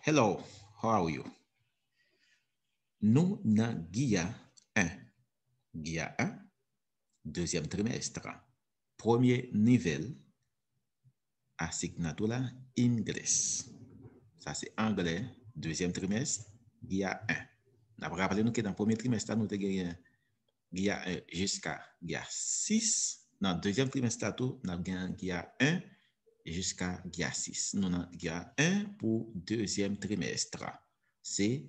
Hello, how are you? Nou nan Gia 1, Gia 1, deuxième trimestre, premier nivelle, asignatou la Ingles. Sa se Anglè, deuxième trimestre, Gia 1. Nap rapale nou ke nan premier trimestre nou te gen Gia 1 jiska Gia 6. Nan deuxième trimestre atou nan Gia 1, Jiska gya 6. Nou nan gya 1 pou 2e trimestra. Se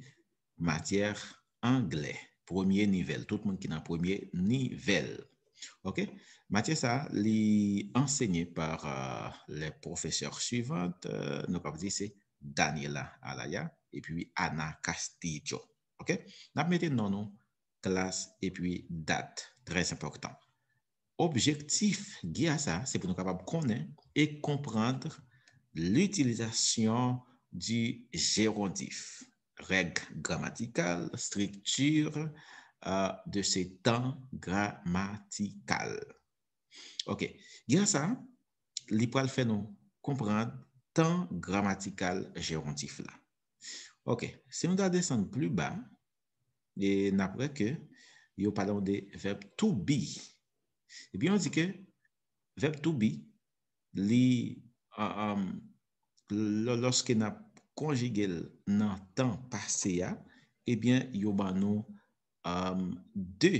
matyère anglè. Premier nivel. Tout moun ki nan premier nivel. Ok? Matyè sa li ensegnè par euh, le professeur suivant. Euh, nou pap di se Daniela Alaya epi Anna Castillo. Ok? Nap meten nan nou klas epi dat. Dres important. Objektif gyasa se pou nou kapab konen e komprendre l'utilizasyon di gerontif. Reg gramatikal, striktur de se tan gramatikal. Ok, gyasa li pral fè nou komprendre tan gramatikal gerontif la. Ok, se nou da desan plu ba, e napre ke yo palan de veb toubi. Ebyon di ke, vep toubi, li, loske nap konjigel nan tan pase ya, ebyen yoban nou de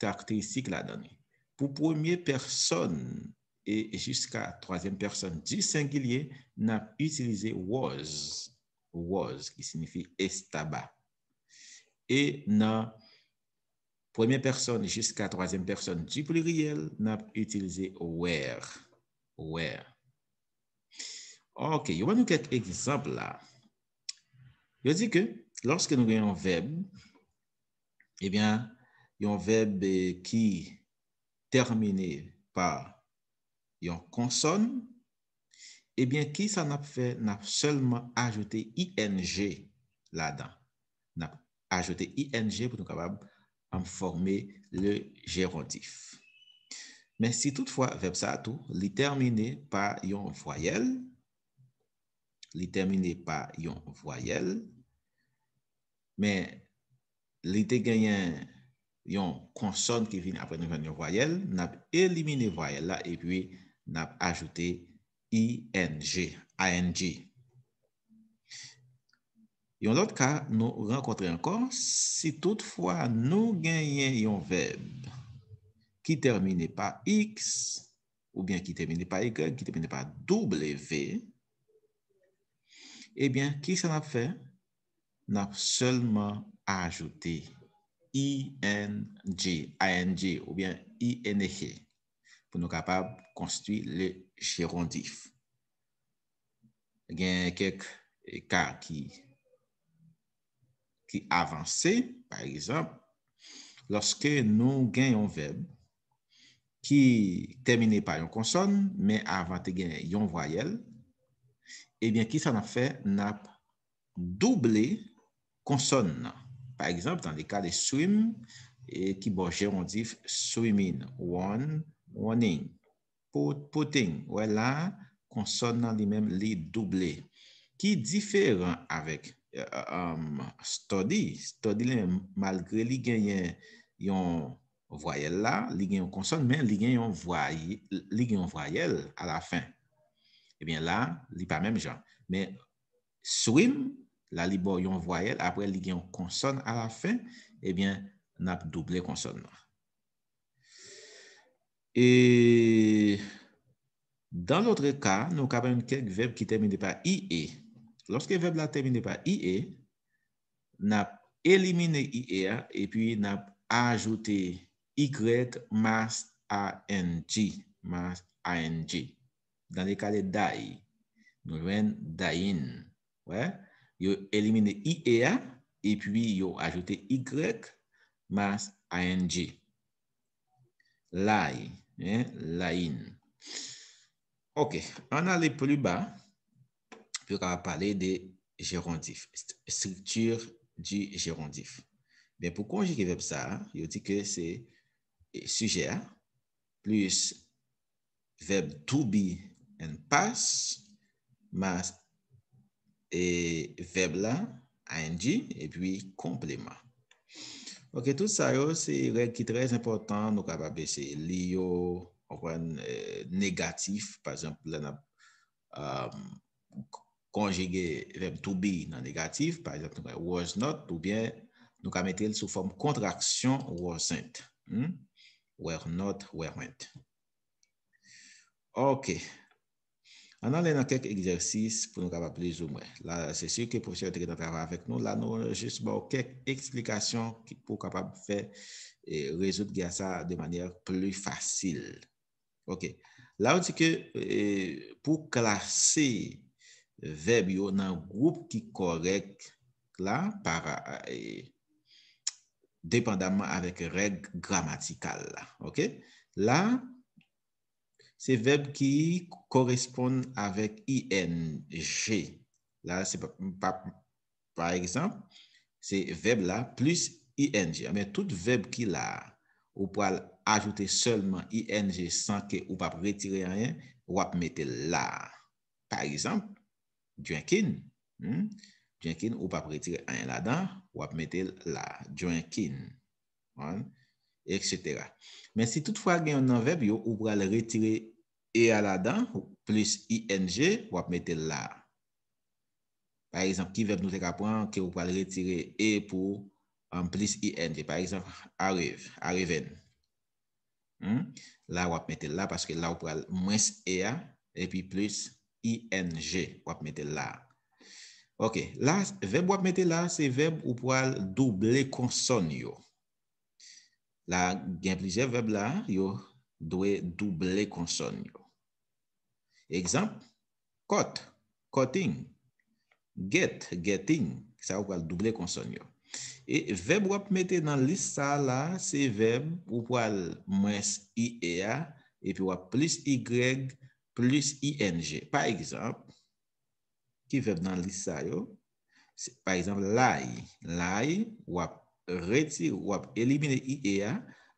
karakteristik la dani. Pou premier person, e jiska troazen person di sengilye, nap itilize waz, waz ki sinifi estaba. E nan... Premye person, jiska troazem person du pluriel, nap itilize where. Ok, yo man nou ket ekzab la. Yo di ke, lorske nou gen yon veb, ebyen, eh yon veb ki termine pa yon konson, ebyen, eh ki sa nap fe, nap selman ajote ING la dan. Ajote ING pou nou kapab Am forme le gerontif. Men si toutfwa vep sa tou, li termine pa yon voyel. Li termine pa yon voyel. Men li de genyen yon konson ki vin aprene ven yon voyel, nap elimine voyel la epi wè nap ajoute ING. Yon lot ka nou renkontre ankon, si toutfwa nou genyen yon veb ki termine pa X ou bien ki termine pa Y, ki termine pa W, e bien ki sa nap fe, nap selman ajoute INJ ou bien INJ pou nou kapab konstuit le jirondif. Genyen kek ka ki... Ki avanse, par exemple, loske nou gen yon verb, ki termine pa yon konson, men avante gen yon voyel, ebyen ki sa na fe nap doble konson nan. Par exemple, dan li ka de swim, e ki boje, on di swimming, one, one, putting, wè la, konson nan li men li doble. Ki diferent avek stodi, stodi len malgre li gen yon voyel la, li gen yon konson, men li gen yon voyel a la fin. E eh ben la, li pa mem jan. Men swim, la li bo yon voyel, apre li gen yon konson a la fin, e eh ben nap double konson no. E... Dan lotre ka, nou ka ben kek veb ki temine pa i e. Lorsque le verbe la terminé par IE, n'a éliminé IEA et puis n'a ajouté Y mas »« ANG, mass ANG. Dans le cas de DAI, nous avons DAIN. Ouais. a éliminé IEA et puis yo a ajouté Y mass ANG. LAI, hein? LAIN. OK, on a les plus bas. pou ka pa pale de gerondif, strukture di gerondif. Ben pou konjik e veb sa, yo di ke se suje a, plus veb to be en pas, mas, e veb la, en di, e pi kompleman. Ok, tout sa yo, se re ki trez important, nou ka pa be se li yo, negatif, euh, par exemple, kompleman, konjege vem to be nan negatif, par exemple, was not, ou bien nou ka met el sou form kontraksyon wasn't. Hmm? Were not, weren't. Ok. Anan lè nan kek egzersis pou nou ka pa plezou mwen. La, se sye ke profesyonel teke nan travè avèk nou, la nou jist bon kek eksplikasyon pou ka pa fe rezout gen sa de manyèr plezou mwen. Plu fasyl. Ok. La ou di ke e, pou klasi Vèb yo nan group ki korek la. E, Dependanman avèk reg gramatikal la. La, se vèb ki korespon avèk ING. La, se pap, par exemple, se vèb la plus ING. Amè, tout vèb ki la, ou pral ajoute seulement ING sanke ou pap retire rien, wap mette la. Par exemple. Jwenkin. Hmm? Jwenkin, ou pa pritire en la dan, wap metel la. Jwenkin. Etc. Men si tout fwa gen yon nan veb, yo ou pral ritire e a la dan, plus ing, wap metel la. Par exemple, ki veb nou te kapwant, ki ou pral ritire e pou en plus ing. Par exemple, areven. Hmm? La wap metel la, paske la ou pral mwes e a, epi plus ing. ing wap mette la. Ok, la, veb wap mette la se veb ou pou al double konson yo. La, gen plize veb la, yo, douwe double konson yo. Ekzamp, kot, koting, get, getting, sa ou pou al double konson yo. E, veb wap mette nan lis sa la, se veb ou pou al mwes i e a e pi wap plis y Plis ING. Pa ekzamp, ki veb nan lis sa yo? Pa ekzamp, lai. Lai, wap reti, wap elimine IEA,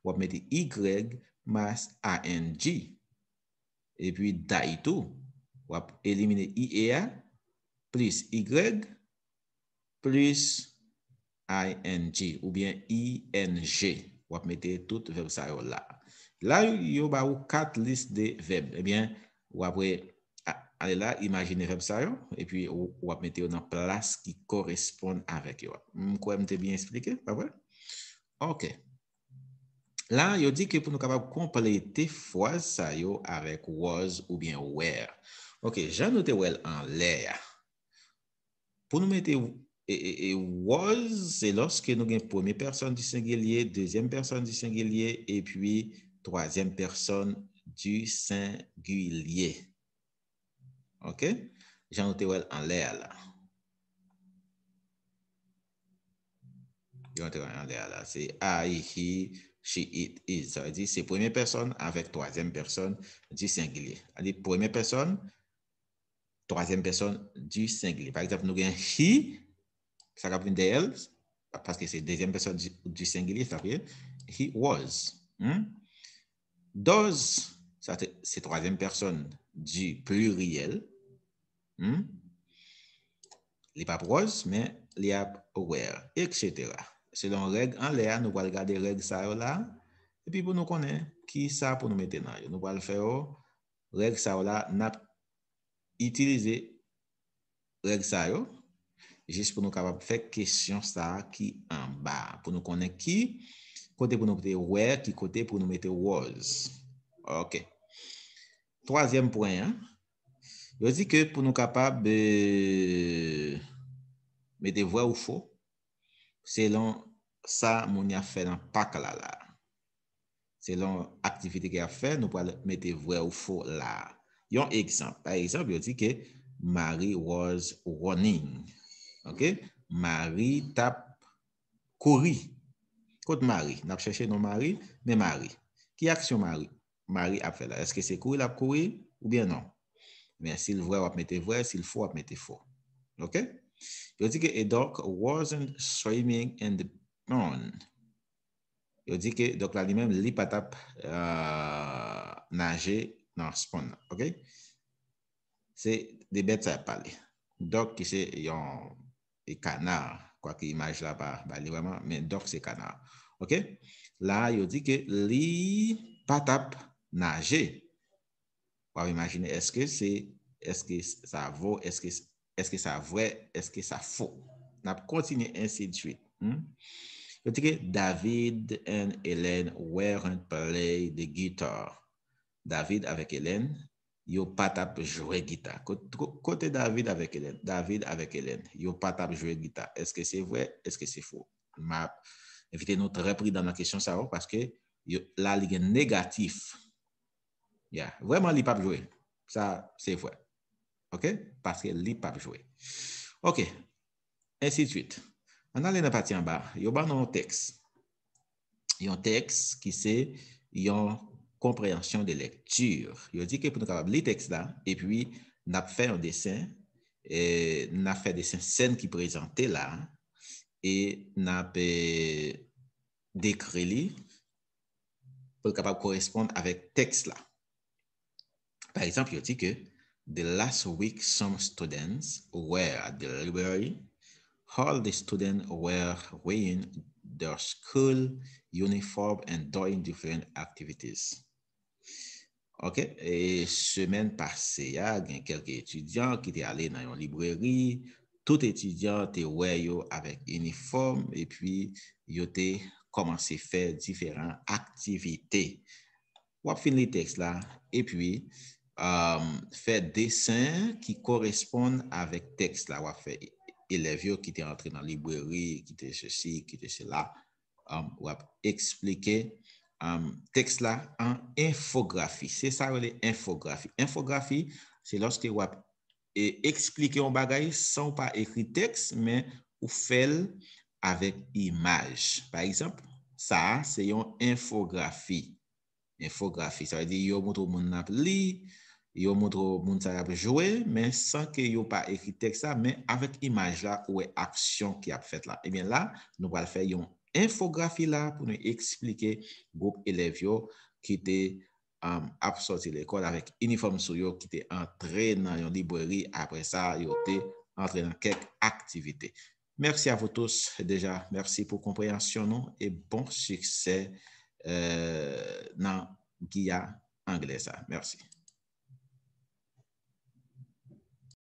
wap meti Y mas ING. E pwi dayi tou, wap elimine IEA, plis Y, plis ING. Ou bien ING, wap meti tout veb sa yo la. La yo ba ou kat lis de veb, e bien ING. Wapwe, ale la, imajinerem sayo, e pi wapmete yo nan plas ki koresponde arek yo. Mkwe mte byen esplike, wapwe? Ok. Lan, yo di ki pou nou kapap kompley te foaz sayo arek waz ou byen wèr. Ok, jan nou te wèl an lè ya. Pou nou mette e, e, e, waz, se loske nou gen pweme person di sengilie, dezyem person di sengilie, e pi waz, du singulier. OK? J'ai noté en l'air là. J'ai noté en l'air là. C'est I, he, she, it, is. Ça veut dire c'est première personne avec troisième personne du singulier. cest dire première personne, troisième personne du singulier. Par exemple, nous avons he, ça va des d'elle, parce que c'est deuxième personne du, singulier, ça veut dire he was. Hmm? Doz, se troajem person di pluriel, hmm? li pa proz, men li ap wèr, etc. Selon règ an lè ya, nou wale gade règ sa yo la, epi pou nou konen ki sa pou nou metena yo. Nou wale fè yo, règ sa yo la, nat itilize règ sa yo, jist pou nou kapap fèk kesyon sa ki an ba, pou nou konen ki, Kote pou nou kote wè, ki kote pou nou mette wòz. Ok. Troasyem poen. Yo di ke pou nou kapab euh, mette wè ou fò. Selon sa moun ya fè nan pak la la. Selon aktivite ki a fè, nou pou al mette wè ou fò la. Yon eksem. Par eksem yo di ke Mari wòz wòning. Ok. Mari tap kouri. Marie, n'a pas cherché non Marie, mais Marie. Qui action Marie Marie a fait là. Est-ce que c'est courir, l'a courir ou bien non Mais s'il vrai, on mettre vrai, s'il faut, on mettre faux. OK Je dit que et donc wasn't swimming in the pond. Je dit que donc là lui-même il pas tap euh, nager dans ce pond. OK C'est des bêtes à parler. Donc qui c'est un canard e Kwa ki imaj la ba, ba li wèman, men dok se kana. Ok, la yo di ke li patap nage. Waw imagine, eske se, eske sa vò, eske sa vwè, eske sa fò. Nap kontinye ensi djwit. Yo di ke David and Hélène wèran play de guitar. David avèk Hélène. Yo pat ap jwè gita. Kote David avèk Elen. David avèk Elen. Yo pat ap jwè gita. Eske se wè? Eske se fwo? Ma evite nou trepri dan la kèsyon sa wè? Paske la ligè negatif. Ya. Vèman li pap jwè. Sa se wè. Ok? Paske li pap jwè. Ok. Ensi tuit. Man alè nan pati an ba. Yo ban nan yon teks. Yon teks ki se yon... compréhension de lecture. Il dit que pour nous capables lire texte là, et puis n'a fait un dessin, et n'a fait des scènes qui présentait là, et n'a euh, décrit pour capable correspondre avec texte là. Par exemple, il dit que the last week some students were at the library. All the students were wearing their school uniform and doing different activities. Ok, e semen pase, ya gen kelke etudyan ki te ale nan yon libreri. Tout etudyan te weyo avèk uniform, e pi yo te komanse fè difèran aktivite. Wap fin li teks la, e pi euh, fè desen ki koresponde avèk teks la. Wap fè elevyo ki te entre nan libreri, ki te se si, ki te se la. Um, wap eksplike yon. tekst la an infografi. Se sa wè lè infografi. Infografi, se loske wè e eksplike yon bagay san wè pa ekri tekst, men ou fèl avèk imaj. Par exemple, sa, se yon infografi. Infografi, sa wè di yo moun moun ap li, yo moun moun sa wè jouè, men san ke yo pa ekri tekst la, men avèk imaj la ou e aksyon ki ap fèt la. Emen la, nou wè lè fè yon infografi la pou nou eksplike goup elev yo ki te um, apsoti l'ekol avèk uniform sou yo ki te antre nan yon liberi apre sa yo te antre nan kèk aktivite. Mersi avou tous deja. Mersi pou komprehansyon nou e bon suksè euh, nan Gia Angleza. Mersi.